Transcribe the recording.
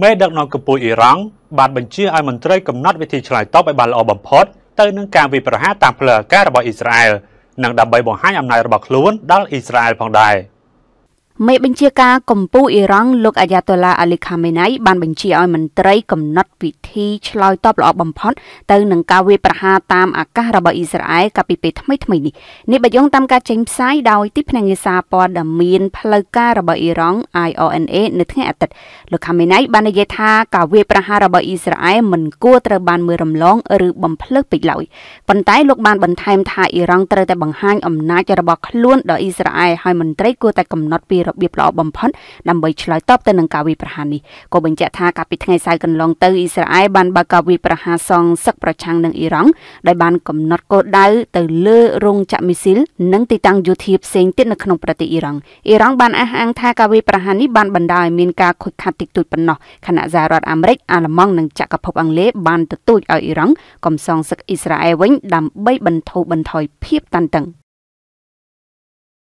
មេដឹកនាំកម្ពុជាអ៊ីរ៉ង់បានបញ្ជាឲ្យមន្ត្រីកំណត់វិធីឆ្លើយតបឲ្យបានល្អបំផុត ទៅនឹងការវាយប្រហារតាមផ្លូវអាកាសរបស់អ៊ីស្រាអែលនិងដើម្បីបង្ហាញអំណាចរបស់ខ្លួនដល់អ៊ីស្រាអែលផងដែរ។មេបញ្ជាការកម្ពុជាអ៊ីរ៉ង់លោកអាយ៉ាតូឡាអាលីខាមេណៃបានបញ្ជាឲ្យមន្ត្រីកំណត់វិធីឆ្លើយតបល្អបំផុតទៅនឹងការវាយប្រហារតាមអាកាសរបស់អ៊ីស្រាអែលកាលពីពេលថ្មីថ្មីនេះនេះបញ្យងតាមការចេញផ្សាយដោយទីភ្នាក់ងារសារព័ត៌មានផ្លូវការរបស់អ៊ីរ៉ង់ IRNA នៅថ្ងៃអាទិត្យលោកខាមេណៃបាននិយាយថាការវាយប្រហាររបស់អ៊ីស្រាអែលមិនគួរត្រូវបានមើលរំលងឬបំភ្លឺពេកឡើយប៉ុន្តែលោកបានបន្ថែមថាអ៊ីរ៉ង់ត្រូវតែបង្ហាញអំណាចរបស់ខ្លួនដល់អ៊ីស្រាអែលហើយមន្ត្រីគួរតែកំណត់ពីររបៀបល្អបំផុតដើម្បីឆ្លើយតបទៅនឹងការវាយប្រហារនេះក៏បញ្ជាក់ថាកាលពីថ្ងៃសៅរ៍កន្លងទៅអ៊ីស្រាអែលបានបើកការវាយប្រហារសងសឹកប្រឆាំងនឹងអ៊ីរ៉ង់ដោយបានកំណត់គោលដៅទៅលើរោងចក្រមីស៊ីលនិងទីតាំងយោធាផ្សេងទៀតនៅក្នុងប្រទេសអ៊ីរ៉ង់អ៊ីរ៉ង់បានអះអាងថាការវាយប្រហារនេះបានបណ្ដាលឲ្យមានការខូចខាតតិចតួចប៉ុណ្ណោះខណៈសហរដ្ឋអាមេរិកអាល្លឺម៉ង់និងចក្រភពអង់គ្លេសបានទទូចឲ្យអ៊ីរ៉ង់កំសងសឹកអ៊ីស្រាអែលវិញដើម្បីបន្ធូរបន្ថយភាពតានតឹង។